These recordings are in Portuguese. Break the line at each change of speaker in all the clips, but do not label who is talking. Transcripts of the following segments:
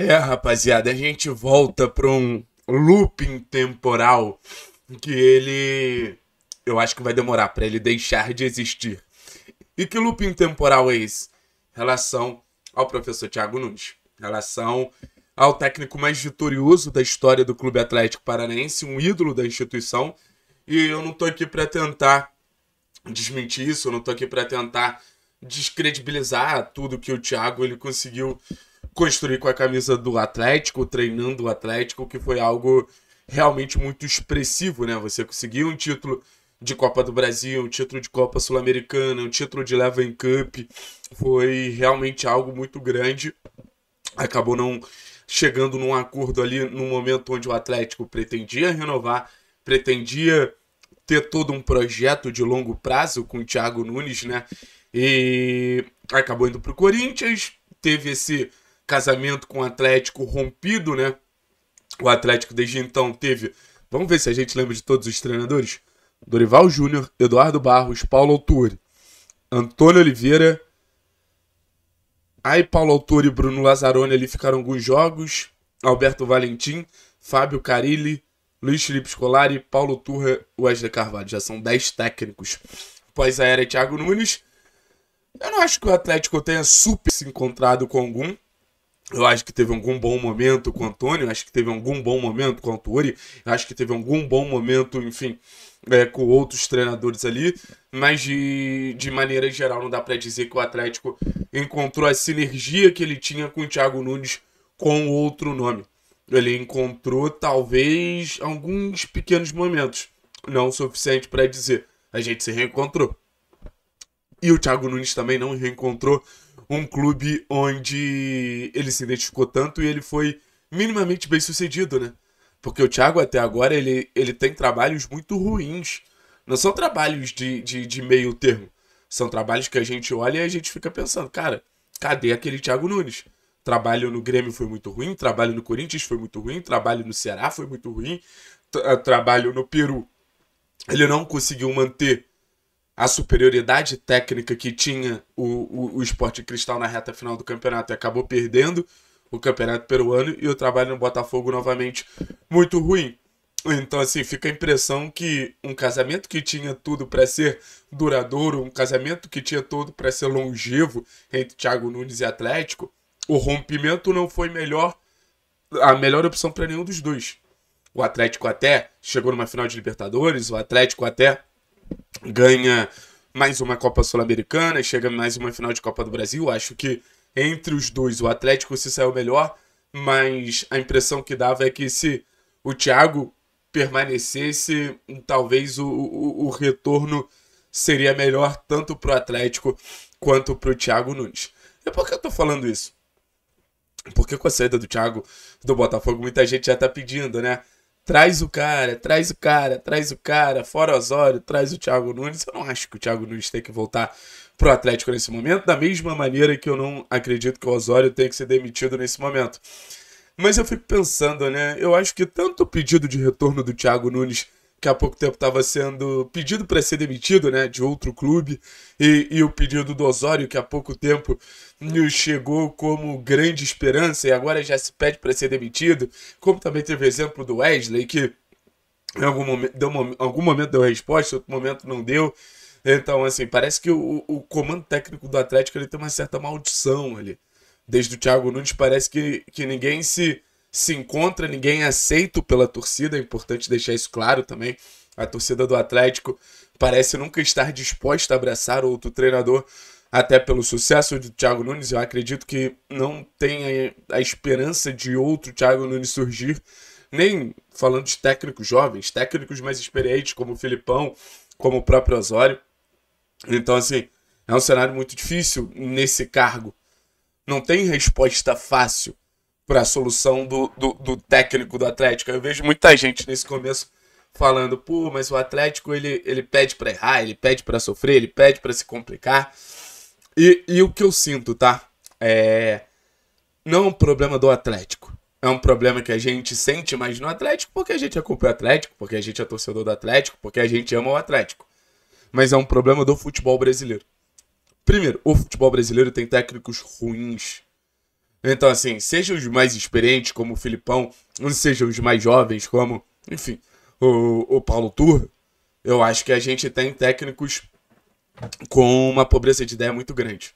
É, rapaziada, a gente volta para um looping temporal que ele eu acho que vai demorar para ele deixar de existir. E que looping temporal é esse? Relação ao professor Thiago Nunes, relação ao técnico mais vitorioso da história do Clube Atlético Paranaense, um ídolo da instituição. E eu não tô aqui para tentar desmentir isso, eu não tô aqui para tentar descredibilizar tudo que o Thiago ele conseguiu construir com a camisa do Atlético, treinando o Atlético, que foi algo realmente muito expressivo, né? Você conseguiu um título de Copa do Brasil, um título de Copa Sul-Americana, um título de Leven Cup, foi realmente algo muito grande. Acabou não chegando num acordo ali no momento onde o Atlético pretendia renovar, pretendia ter todo um projeto de longo prazo com o Thiago Nunes, né? E acabou indo para o Corinthians, teve esse casamento com o Atlético rompido, né? O Atlético desde então teve. Vamos ver se a gente lembra de todos os treinadores: Dorival Júnior, Eduardo Barros, Paulo Autori, Antônio Oliveira. Aí Paulo Autori e Bruno Lazzaroni ali ficaram alguns jogos. Alberto Valentim, Fábio Carilli, Luiz Felipe Scolari, Paulo Turra, Wesley Carvalho. Já são 10 técnicos. a era Thiago Nunes. Eu não acho que o Atlético tenha super se encontrado com algum. Eu acho que teve algum bom momento com o Antônio, acho que teve algum bom momento com o Antônio, acho que teve algum bom momento, enfim, é, com outros treinadores ali, mas de, de maneira geral não dá para dizer que o Atlético encontrou a sinergia que ele tinha com o Thiago Nunes com outro nome. Ele encontrou talvez alguns pequenos momentos, não o suficiente para dizer a gente se reencontrou. E o Thiago Nunes também não reencontrou um clube onde ele se identificou tanto e ele foi minimamente bem sucedido, né? Porque o Thiago até agora ele, ele tem trabalhos muito ruins. Não são trabalhos de, de, de meio termo. São trabalhos que a gente olha e a gente fica pensando, cara, cadê aquele Thiago Nunes? Trabalho no Grêmio foi muito ruim, trabalho no Corinthians foi muito ruim, trabalho no Ceará foi muito ruim, trabalho no Peru. Ele não conseguiu manter a superioridade técnica que tinha o, o, o esporte cristal na reta final do campeonato e acabou perdendo o campeonato peruano e o trabalho no Botafogo novamente muito ruim. Então, assim, fica a impressão que um casamento que tinha tudo para ser duradouro, um casamento que tinha tudo para ser longevo entre Thiago Nunes e Atlético, o rompimento não foi melhor a melhor opção para nenhum dos dois. O Atlético até chegou numa final de Libertadores, o Atlético até ganha mais uma Copa Sul-Americana, chega mais uma final de Copa do Brasil. Acho que entre os dois o Atlético se saiu melhor, mas a impressão que dava é que se o Thiago permanecesse, talvez o, o, o retorno seria melhor tanto para o Atlético quanto para o Thiago Nunes. E é por que eu estou falando isso? Porque com a saída do Thiago do Botafogo, muita gente já está pedindo, né? Traz o cara, traz o cara, traz o cara, fora Osório, traz o Thiago Nunes. Eu não acho que o Thiago Nunes tem que voltar pro Atlético nesse momento, da mesma maneira que eu não acredito que o Osório tenha que ser demitido nesse momento. Mas eu fico pensando, né? Eu acho que tanto o pedido de retorno do Thiago Nunes que há pouco tempo estava sendo pedido para ser demitido né, de outro clube, e, e, o pedido do Osório, que há pouco tempo nos chegou como grande esperança e agora já se pede para ser demitido, como também teve o exemplo do Wesley, que em algum momento deu, uma, algum momento deu resposta, outro momento não deu. Então, assim, parece que o, o comando técnico do Atlético ele tem uma certa maldição ali. Desde o Thiago Nunes, parece que, que ninguém se se encontra, ninguém é aceito pela torcida, é importante deixar isso claro também. A torcida do Atlético parece nunca estar disposta a abraçar outro treinador, até pelo sucesso de Thiago Nunes. Eu acredito que não tenha a esperança de outro Thiago Nunes surgir, nem falando de técnicos jovens, técnicos mais experientes, como o Filipão, como o próprio Osório. Então, assim, é um cenário muito difícil nesse cargo. Não tem resposta fácil para a solução do, do, do, técnico do Atlético. Eu vejo muita gente nesse começo falando, pô, mas o Atlético ele, ele pede para errar, ele pede para sofrer, ele pede para se complicar. E, e o que eu sinto, tá? É. Não é um problema do Atlético. É um problema que a gente sente mais no Atlético porque a gente acompanha o Atlético, porque a gente é torcedor do Atlético, porque a gente ama o Atlético. Mas é um problema do futebol brasileiro. Primeiro, o futebol brasileiro tem técnicos ruins então, assim, sejam os mais experientes, como o Filipão, ou sejam os mais jovens, como, enfim, o, o Paulo Turra, eu acho que a gente tem técnicos com uma pobreza de ideia muito grande.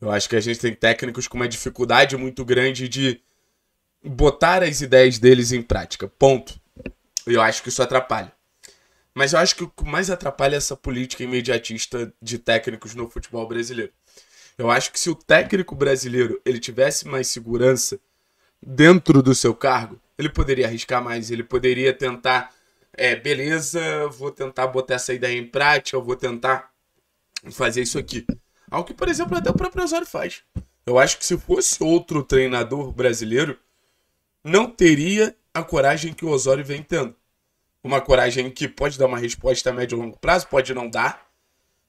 Eu acho que a gente tem técnicos com uma dificuldade muito grande de botar as ideias deles em prática. Ponto. Eu acho que isso atrapalha. Mas eu acho que o que mais atrapalha é essa política imediatista de técnicos no futebol brasileiro. Eu acho que se o técnico brasileiro ele tivesse mais segurança dentro do seu cargo, ele poderia arriscar mais, ele poderia tentar, é, beleza, vou tentar botar essa ideia em prática, eu vou tentar fazer isso aqui. Algo que, por exemplo, até o próprio Osório faz. Eu acho que se fosse outro treinador brasileiro, não teria a coragem que o Osório vem tendo. Uma coragem que pode dar uma resposta a médio e longo prazo, pode não dar,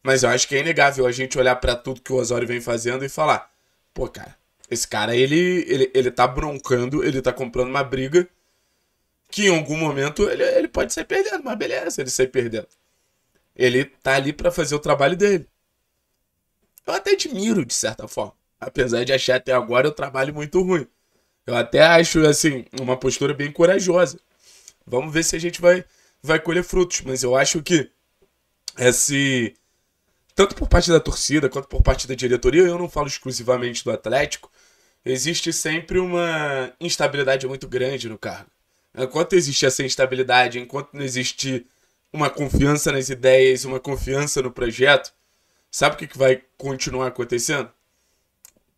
mas eu acho que é inegável a gente olhar para tudo que o Osório vem fazendo e falar: pô, cara, esse cara, ele, ele, ele tá broncando, ele tá comprando uma briga que em algum momento ele, ele pode sair perdendo, mas beleza, ele sair perdendo. Ele tá ali para fazer o trabalho dele. Eu até admiro, de certa forma. Apesar de achar até agora o trabalho muito ruim. Eu até acho, assim, uma postura bem corajosa. Vamos ver se a gente vai, vai colher frutos. Mas eu acho que esse, tanto por parte da torcida quanto por parte da diretoria, eu não falo exclusivamente do Atlético, existe sempre uma instabilidade muito grande no cargo. Enquanto existe essa instabilidade, enquanto não existe uma confiança nas ideias, uma confiança no projeto, sabe o que, que vai continuar acontecendo?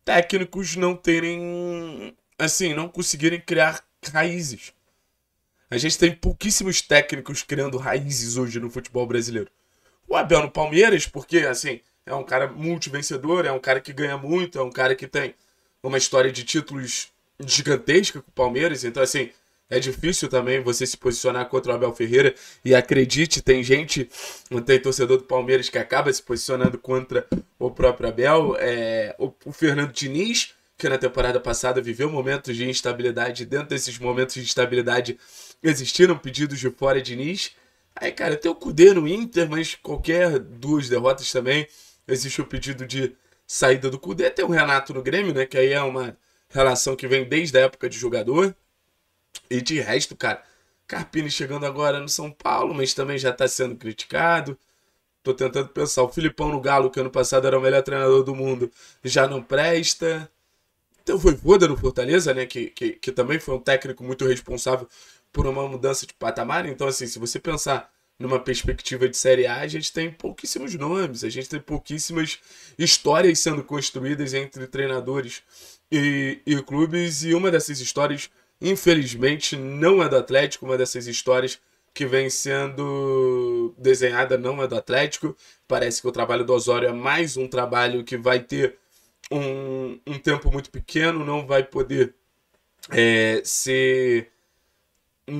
Técnicos não terem. Assim, não conseguirem criar raízes. A gente tem pouquíssimos técnicos criando raízes hoje no futebol brasileiro o Abel no Palmeiras, porque, assim, é um cara multivencedor, é um cara que ganha muito, é um cara que tem uma história de títulos gigantesca com o Palmeiras, então, assim, é difícil também você se posicionar contra o Abel Ferreira. E acredite, tem gente, tem torcedor do Palmeiras que acaba se posicionando contra o próprio Abel. É, o, o, Fernando Diniz, que na temporada passada viveu momentos de instabilidade, dentro desses momentos de instabilidade existiram pedidos de fora Diniz. Aí, cara, tem o Cudê no Inter, mas qualquer duas derrotas também, existe o pedido de saída do Cudê. Tem o Renato no Grêmio, né? Que aí é uma relação que vem desde a época de jogador. E de resto, cara, Carpini chegando agora no São Paulo, mas também já tá sendo criticado. Tô tentando pensar, o Filipão no Galo, que ano passado era o melhor treinador do mundo, já não presta. Então foi Voda no Fortaleza, né? Que, que, que também foi um técnico muito responsável por uma mudança de patamar. Então, assim, se você pensar numa perspectiva de Série A, a gente tem pouquíssimos nomes, a gente tem pouquíssimas histórias sendo construídas entre treinadores e, e clubes, e uma dessas histórias, infelizmente, não é do Atlético, uma dessas histórias que vem sendo desenhada não é do Atlético. Parece que o trabalho do Osório é mais um trabalho que vai ter um, um tempo muito pequeno, não vai poder é, ser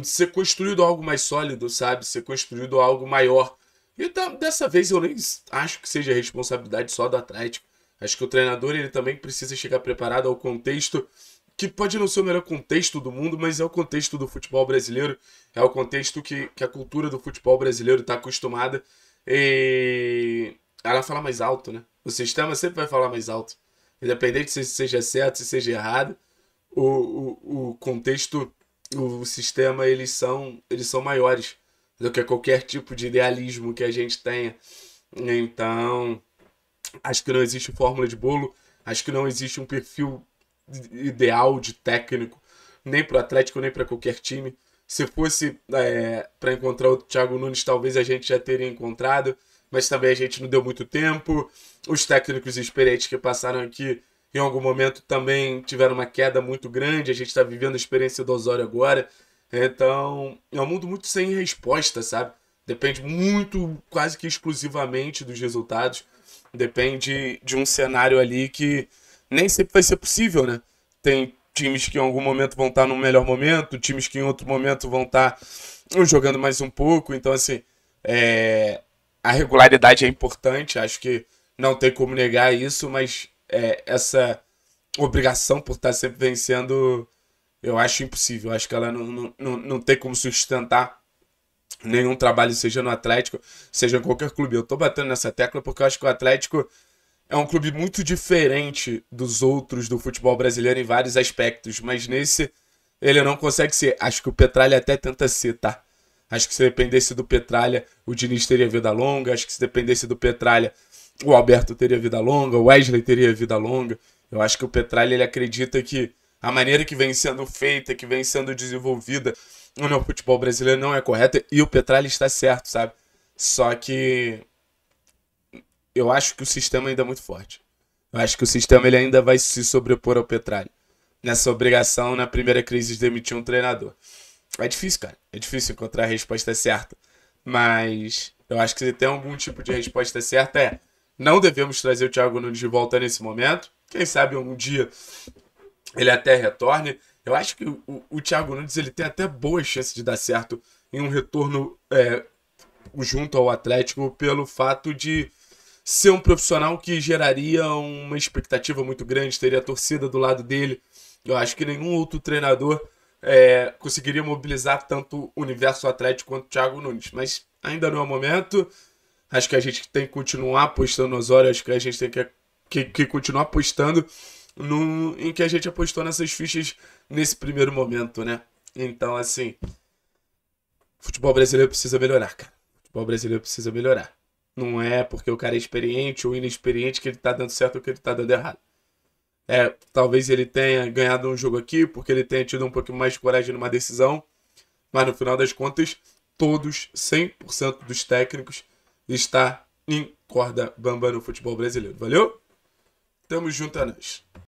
ser construído algo mais sólido, sabe? Ser construído algo maior. E tá, dessa vez eu nem acho que seja responsabilidade só do Atlético. Acho que o treinador ele também precisa chegar preparado ao contexto, que pode não ser o melhor contexto do mundo, mas é o contexto do futebol brasileiro, é o contexto que, que a cultura do futebol brasileiro está acostumada. E ela fala mais alto, né? O sistema sempre vai falar mais alto. Independente se seja certo, se seja errado, o, o, o contexto o sistema eles são eles são maiores do que qualquer tipo de idealismo que a gente tenha. Então, acho que não existe fórmula de bolo, acho que não existe um perfil ideal de técnico, nem para o Atlético, nem para qualquer time. Se fosse é, para encontrar o Thiago Nunes, talvez a gente já teria encontrado, mas também a gente não deu muito tempo. Os técnicos experientes que passaram aqui em algum momento também tiveram uma queda muito grande. A gente está vivendo a experiência do Osório agora. Então, é um mundo muito sem resposta, sabe? Depende muito, quase que exclusivamente dos resultados. Depende de um cenário ali que nem sempre vai ser possível, né? Tem times que em algum momento vão estar tá num melhor momento, times que em outro momento vão estar tá jogando mais um pouco. Então, assim, é... a regularidade é importante, acho que não tem como negar isso, mas é, essa obrigação por estar sempre vencendo, eu acho impossível. Eu acho que ela não, não, não, não tem como sustentar nenhum trabalho, seja no Atlético, seja em qualquer clube. Eu tô batendo nessa tecla porque eu acho que o Atlético é um clube muito diferente dos outros do futebol brasileiro em vários aspectos, mas nesse ele não consegue ser. Acho que o Petralha até tenta ser, tá? Acho que se dependesse do Petralha, o Diniz teria vida longa. Acho que se dependesse do Petralha, o Alberto teria vida longa, o Wesley teria vida longa. Eu acho que o Petralha ele acredita que a maneira que vem sendo feita, que vem sendo desenvolvida no futebol brasileiro não é correta e o Petralha está certo, sabe? Só que eu acho que o sistema ainda é muito forte. Eu acho que o sistema ele ainda vai se sobrepor ao Petralha. Nessa obrigação, na primeira crise de demitir um treinador. É difícil, cara. É difícil encontrar a resposta certa. Mas eu acho que se tem algum tipo de resposta certa é não devemos trazer o Thiago Nunes de volta nesse momento. Quem sabe um dia ele até retorne. Eu acho que o, o Thiago Nunes ele tem até boas chances de dar certo em um retorno é, junto ao Atlético pelo fato de ser um profissional que geraria uma expectativa muito grande, teria a torcida do lado dele. Eu acho que nenhum outro treinador é, conseguiria mobilizar tanto o universo Atlético quanto o Thiago Nunes. Mas ainda não é o momento. Acho que a gente tem que continuar apostando nos olhos, acho que a gente tem que, que, que continuar apostando no, em que a gente apostou nessas fichas nesse primeiro momento, né? Então, assim, futebol brasileiro precisa melhorar, cara. Futebol brasileiro precisa melhorar. Não é porque o cara é experiente ou inexperiente que ele tá dando certo ou que ele tá dando errado. É, talvez ele tenha ganhado um jogo aqui porque ele tenha tido um pouquinho mais de coragem numa decisão, mas no final das contas, todos, 100% dos técnicos, está em corda bamba no futebol brasileiro. Valeu? Tamo junto a é nós.